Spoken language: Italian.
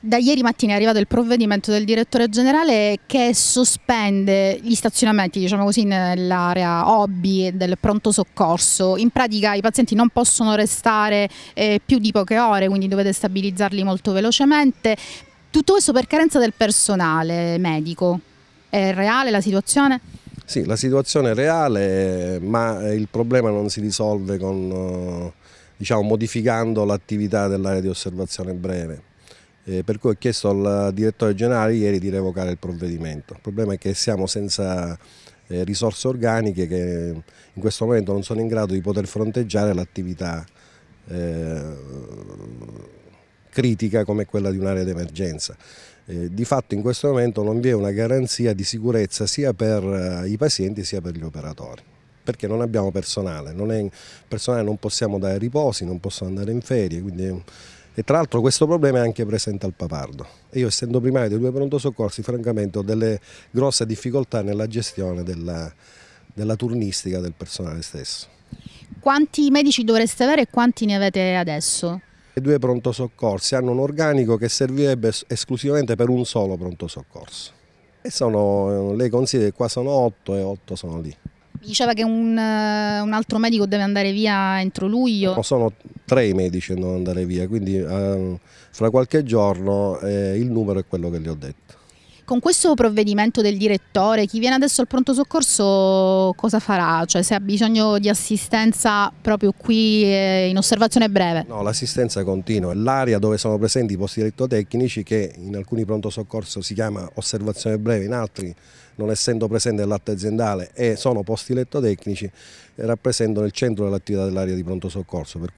Da ieri mattina è arrivato il provvedimento del direttore generale che sospende gli stazionamenti, diciamo così, nell'area hobby e del pronto soccorso. In pratica i pazienti non possono restare eh, più di poche ore, quindi dovete stabilizzarli molto velocemente. Tutto questo per carenza del personale medico. È reale la situazione? Sì, la situazione è reale, ma il problema non si risolve con, eh, diciamo, modificando l'attività dell'area di osservazione breve eh, per cui ho chiesto al direttore generale ieri di revocare il provvedimento. Il problema è che siamo senza eh, risorse organiche che in questo momento non sono in grado di poter fronteggiare l'attività eh, critica come quella di un'area d'emergenza. Eh, di fatto in questo momento non vi è una garanzia di sicurezza sia per eh, i pazienti sia per gli operatori perché non abbiamo personale, non è, personale non possiamo dare riposi, non possono andare in ferie, quindi e tra l'altro questo problema è anche presente al Papardo. Io essendo primario dei due pronto soccorsi francamente ho delle grosse difficoltà nella gestione della, della turnistica del personale stesso. Quanti medici dovreste avere e quanti ne avete adesso? I due pronto soccorsi hanno un organico che servirebbe esclusivamente per un solo pronto soccorso. E sono, lei considera che qua sono otto e otto sono lì. Mi diceva che un, un, altro medico deve andare via entro luglio. No, sono tre i medici a non andare via, quindi eh, fra qualche giorno eh, il numero è quello che le ho detto. Con questo provvedimento del direttore, chi viene adesso al pronto soccorso cosa farà? Cioè se ha bisogno di assistenza proprio qui eh, in osservazione breve? No, l'assistenza continua, è l'area dove sono presenti i posti elettrotecnici che in alcuni pronto soccorso si chiama osservazione breve, in altri non essendo presente l'atto aziendale e sono posti elettrotecnici, eh, rappresentano il centro dell'attività dell'area di pronto soccorso, Per